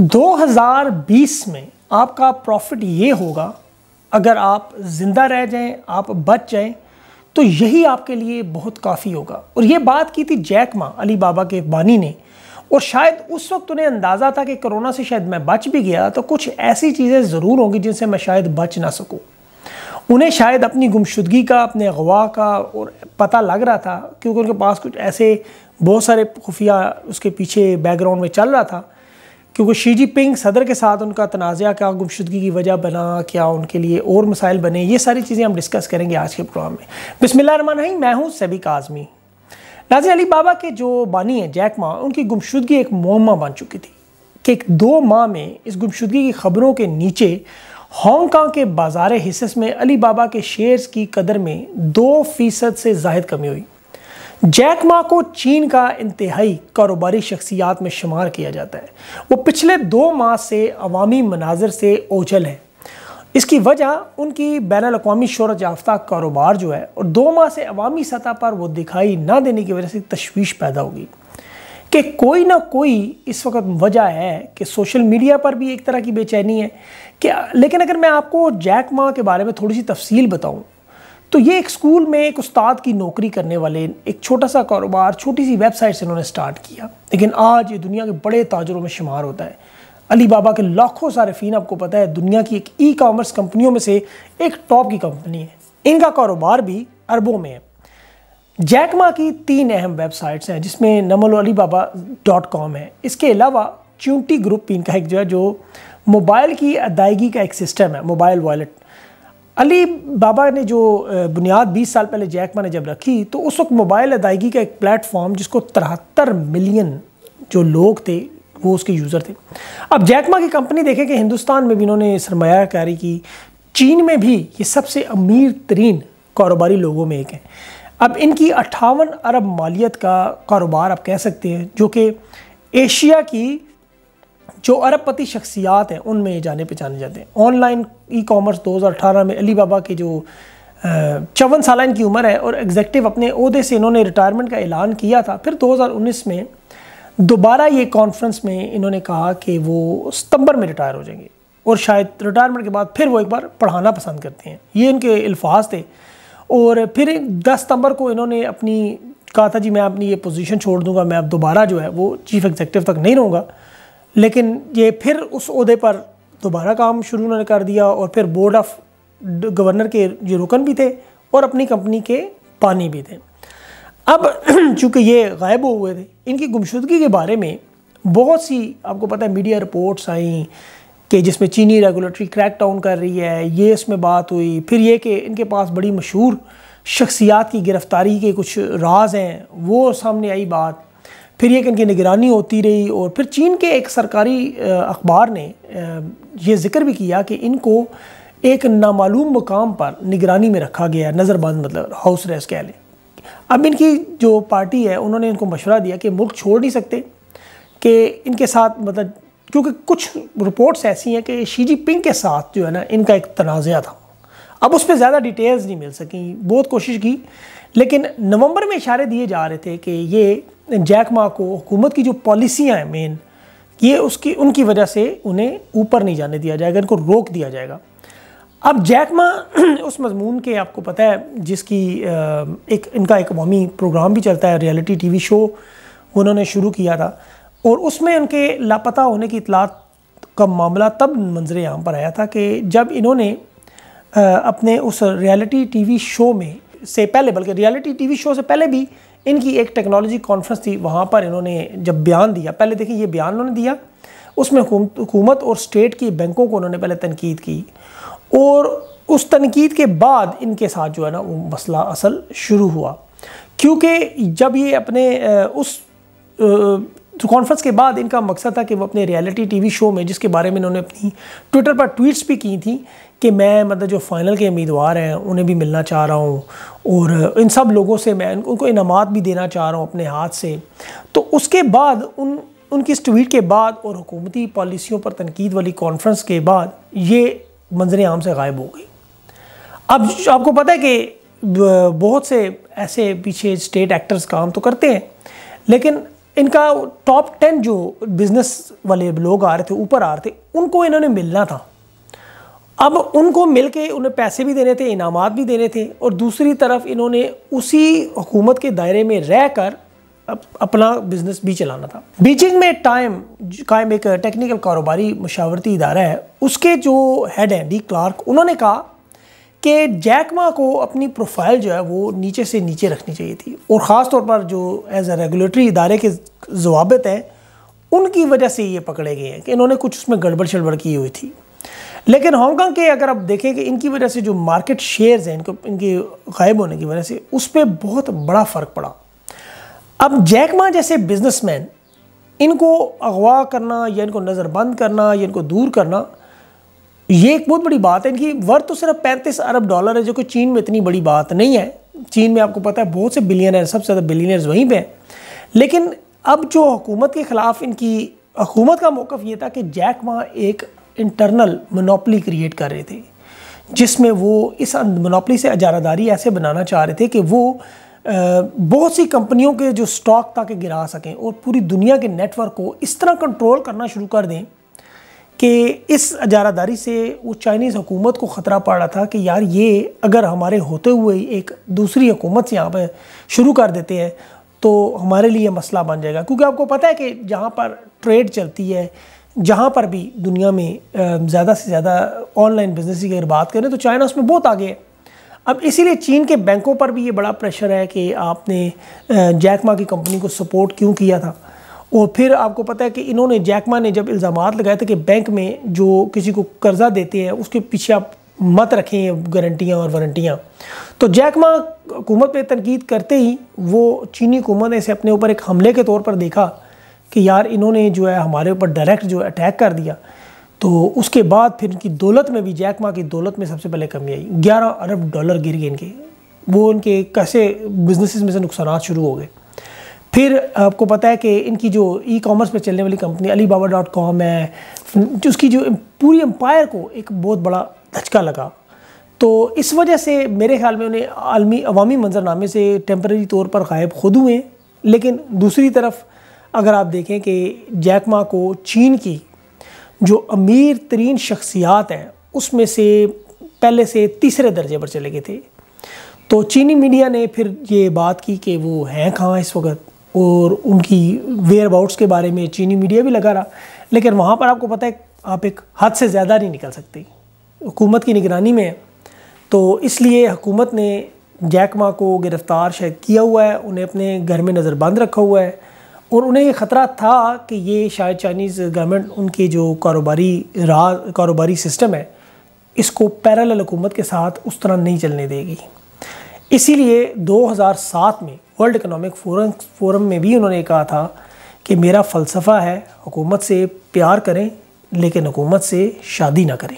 2020 में आपका प्रॉफिट ये होगा अगर आप ज़िंदा रह जाएं आप बच जाएं तो यही आपके लिए बहुत काफ़ी होगा और ये बात की थी जैक माँ अली बाबा के बानी ने और शायद उस वक्त उन्हें अंदाज़ा था कि कोरोना से शायद मैं बच भी गया तो कुछ ऐसी चीज़ें ज़रूर होंगी जिनसे मैं शायद बच ना सकूँ उन्हें शायद अपनी गुमशुदगी का अपने अगवा का और पता लग रहा था क्योंकि उनके पास कुछ ऐसे बहुत सारे खुफिया उसके पीछे बैकग्राउंड में चल रहा था क्योंकि शी जी पिंग सदर के साथ उनका तनाज़ा क्या गुमशुदगी की वजह बना क्या उनके लिए और मसाइल बने ये सारी चीज़ें हम डिस्कस करेंगे आज के प्रोग्राम में बिसमिल्लामान रही मैं हूँ का आज़मी नाजिन अली बाबा के जो बानी हैं जैक माँ उनकी गुमशुदगी एक मोमा बन चुकी थी कि एक दो माह में इस गुमशुदगी की खबरों के नीचे हांगकांग के बाजार हिस्से में अली बाबा के शेयर्स की कदर में दो फीसद से जायद कमी हुई जैक मा को चीन का इंतहाई कारोबारी शख्सियात में शुमार किया जाता है वो पिछले दो माह से अवामी मनाजर से ओझल हैं इसकी वजह उनकी बैन अवी शहरत याफ्ता कारोबार जो है और दो माह से अवामी सतह पर वो दिखाई ना देने की वजह से तशवीश पैदा होगी कि कोई ना कोई इस वक्त वजह है कि सोशल मीडिया पर भी एक तरह की बेचैनी है कि लेकिन अगर मैं आपको जैक माँ के बारे में थोड़ी सी तफसील बताऊँ तो ये एक स्कूल में एक उस्ताद की नौकरी करने वाले एक छोटा सा कारोबार छोटी सी वेबसाइट से इन्होंने स्टार्ट किया लेकिन आज ये दुनिया के बड़े ताजरों में शुमार होता है अली बाबा के लाखों सारफीन आपको पता है दुनिया की एक ई कामर्स कंपनियों में से एक टॉप की कंपनी है इनका कारोबार भी अरबों में है जैकमा की तीन अहम वेबसाइट्स हैं जिसमें नमल अली बाबा डॉट कॉम है इसके अलावा च्यूटी ग्रुप इनका एक जो है जो मोबाइल की अदायगी का एक सिस्टम है मोबाइल वॉलेट अली बाबा ने जो बुनियाद 20 साल पहले जैकमा ने जब रखी तो उस वक्त मोबाइल अदायगी का एक प्लेटफॉर्म जिसको तिहत्तर मिलियन जो लोग थे वो उसके यूज़र थे अब जैकमा की कंपनी देखें कि हिंदुस्तान में भी इन्होंने सरमाकारी की चीन में भी ये सबसे अमीर तरीन कारोबारी लोगों में एक है अब इनकी अट्ठावन अरब मालियत का कारोबार आप कह सकते हैं जो कि एशिया की जो अरबपति शख्सियात हैं उनमें जाने पहचाने जाते हैं ऑनलाइन ई कॉमर्स 2018 में अली बाबा के जो चौवन साल इनकी उम्र है और एग्जेक्टिव अपने अहदे से इन्होंने रिटायरमेंट का ऐलान किया था फिर 2019 में दोबारा ये कॉन्फ्रेंस में इन्होंने कहा कि वो सितंबर में रिटायर हो जाएंगे और शायद रिटायरमेंट के बाद फिर वो एक बार पढ़ाना पसंद करते हैं ये इनके अल्फाज थे और फिर दस सितंबर को इन्होंने अपनी कहा था जी मैं अपनी ये पोजीशन छोड़ दूंगा मैं अब दोबारा जो है वो चीफ़ एग्जेक्टिव तक नहीं रहूँगा लेकिन ये फिर उस उसदे पर दोबारा काम शुरू उन्होंने कर दिया और फिर बोर्ड ऑफ गवर्नर के जो रुकन भी थे और अपनी कंपनी के पानी भी थे अब चूँकि ये गायब हो हुए थे इनकी गुमशुदगी के बारे में बहुत सी आपको पता है मीडिया रिपोर्ट्स आई कि जिसमें चीनी रेगुलेटरी क्रैक डाउन कर रही है ये इसमें बात हुई फिर ये कि इनके पास बड़ी मशहूर शख्सियात की गिरफ़्तारी के कुछ राज हैं वो सामने आई बात फिर एक इनकी निगरानी होती रही और फिर चीन के एक सरकारी अखबार ने ये जिक्र भी किया कि इनको एक नामालूम मकाम पर निगरानी में रखा गया नज़रबंद मतलब हाउस रेस कह लें अब इनकी जो पार्टी है उन्होंने इनको मशवरा दिया कि मुल्क छोड़ नहीं सकते कि इनके साथ मतलब क्योंकि कुछ रिपोर्ट्स ऐसी हैं कि शी जी पिंग के साथ जो है ना इनका एक तनाज़ा था अब उस पर ज़्यादा डिटेल्स नहीं मिल सकें बहुत कोशिश की लेकिन नवंबर में इशारे दिए जा रहे थे कि ये जैक माँ को हुकूमत की जो पॉलिसियाँ हैं मेन ये उसकी उनकी वजह से उन्हें ऊपर नहीं जाने दिया जाएगा इनको रोक दिया जाएगा अब जैक माँ उस मजमून के आपको पता है जिसकी एक इनका एक अवमी प्रोग्राम भी चलता है रियलिटी वी शो उन्होंने शुरू किया था और उसमें उनके लापता होने की इतलात का मामला तब मंजर आम पर आया था कि जब इन्होंने अपने उस रियलिटी टीवी शो में से पहले बल्कि रियलिटी टीवी शो से पहले भी इनकी एक टेक्नोलॉजी कॉन्फ्रेंस थी वहाँ पर इन्होंने जब बयान दिया पहले देखिए ये बयान उन्होंने दिया उसमें हुकूमत और स्टेट की बैंकों को उन्होंने पहले तनकीद की और उस तनकीद के बाद इनके साथ जो है ना वो मसला असल शुरू हुआ क्योंकि जब ये अपने उस तो कॉन्फ्रेंस के बाद इनका मकसद था कि वो अपने रियलिटी टीवी शो में जिसके बारे में इन्होंने अपनी ट्विटर पर ट्वीट्स भी की थी कि मैं मतलब जो फ़ाइनल के उम्मीदवार हैं उन्हें भी मिलना चाह रहा हूँ और इन सब लोगों से मैं उनको इनामत भी देना चाह रहा हूँ अपने हाथ से तो उसके बाद उन उनकी इस ट्वीट के बाद और हुकूमती पॉलिसियों पर तनकीद वाली कॉन्फ्रेंस के बाद ये मंजर आम से गायब हो गई अब आपको पता है कि बहुत से ऐसे पीछे स्टेट एक्टर्स काम तो करते हैं लेकिन इनका टॉप टेन जो बिजनेस वाले लोग आ रहे थे ऊपर आ रहे थे उनको इन्होंने मिलना था अब उनको मिल के उन्हें पैसे भी देने थे इनाम भी देने थे और दूसरी तरफ इन्होंने उसी हुकूमत के दायरे में रह कर अप, अपना बिजनेस भी चलाना था बीजिंग में टाइम कायम एक टेक्निकल कारोबारी मशावरती इदारा है उसके जो हेड हैं डी क्लार्क उन्होंने कहा कि जैकमा को अपनी प्रोफाइल जो है वो नीचे से नीचे रखनी चाहिए थी और ख़ास तौर पर जो एज़ ए रेगुलेटरी इदारे के जवाबत हैं उनकी वजह से ये पकड़े गए हैं कि इन्होंने कुछ उसमें गड़बड़ शड़बड़ की हुई थी लेकिन हांगकॉन्ग के अगर आप देखें कि इनकी वजह से जो मार्केट शेयर्स हैं इनको इनके गायब होने की वजह से उस पर बहुत बड़ा फ़र्क पड़ा अब जैकमा जैसे बिजनेसमैन इनको अगवा करना या इनको नज़रबंद करना या इनको दूर करना ये एक बहुत बड़ी बात है इनकी वर्थ तो सिर्फ पैंतीस अरब डॉलर है जो कि चीन में इतनी बड़ी बात नहीं है चीन में आपको पता है बहुत से बिलियनर सबसे ज़्यादा बिलियनर्स वहीं पर हैं लेकिन अब जो हुकूमत के ख़िलाफ़ इनकी हुकूमत का मौक़ ये था कि जैक माँ एक इंटरनल मनोपली क्रिएट कर रहे थे जिसमें वो इस मनोपली से अजारादारी ऐसे बनाना चाह रहे थे कि वो बहुत सी कंपनियों के जो स्टॉक ताकि गिरा सकें और पूरी दुनिया के नेटवर्क को इस तरह कंट्रोल करना शुरू कर दें कि इस अजारादारी से वो चाइनीज़ हुकूमत को ख़तरा पड़ रहा था कि यार ये अगर हमारे होते हुए एक दूसरी हुकूमत से यहाँ पर शुरू कर देते हैं तो हमारे लिए मसला बन जाएगा क्योंकि आपको पता है कि जहाँ पर ट्रेड चलती है जहाँ पर भी दुनिया में ज़्यादा से ज़्यादा ऑनलाइन बिजनेस की अगर बात करें तो चाइना उसमें बहुत आगे है अब इसीलिए चीन के बैंकों पर भी ये बड़ा प्रेशर है कि आपने जैकमा की कंपनी को सपोर्ट क्यों किया था और फिर आपको पता है कि इन्होंने जैकमा ने जब इल्ज़ाम लगाए थे कि बैंक में जो किसी को कर्जा देते हैं उसके पीछे आप मत रखें गारंटियाँ और वारंटियाँ तो जैकमा हुकूमत पर तनकीद करते ही वो चीनी हुकूमत ने इसे अपने ऊपर एक हमले के तौर पर देखा कि यार इन्होंने जो है हमारे ऊपर डायरेक्ट जो अटैक कर दिया तो उसके बाद फिर इनकी दौलत में भी जैकमा की दौलत में सबसे पहले कमी आई ग्यारह अरब डॉलर गिर गए इनके वो इनके कैसे बिजनेसेस में से नुकसान शुरू हो गए फिर आपको पता है कि इनकी जो ई कॉमर्स पर चलने वाली company Alibaba dot com है उसकी जो पूरी एम्पायर को एक बहुत बड़ा धचका लगा तो इस वजह से मेरे ख्याल में उन्हें आलमी अवामी मंजरनामे से टेम्प्रेरी तौर पर गायब खुद हुए लेकिन दूसरी तरफ अगर आप देखें कि जैकमा को चीन की जो अमीर तरीन शख्सियात हैं उसमें से पहले से तीसरे दर्जे पर चले गए थे तो चीनी मीडिया ने फिर ये बात की कि वो हैं कहाँ इस वक्त और उनकी वेयर अबाउट्स के बारे में चीनी मीडिया भी लगा रहा लेकिन वहाँ पर आपको पता है आप एक हद से ज़्यादा नहीं निकल सकती हुकूमत की निगरानी में तो इसलिए हुकूमत ने जैकमा को गिरफ़्तार शायद किया हुआ है उन्हें अपने घर में नज़रबंद रखा हुआ है और उन्हें ये ख़तरा था कि ये शायद चाइनीज़ गवर्नमेंट उनके जो कारोबारी राज कारोबारी सिस्टम है इसको पैरल हुकूमत के साथ उस तरह नहीं चलने देगी इसीलिए 2007 में वर्ल्ड इकोनॉमिक फोरम फोरम में भी उन्होंने कहा था कि मेरा फ़लसफ़ा है हुकूमत से प्यार करें लेकिन हुकूमत से शादी ना करें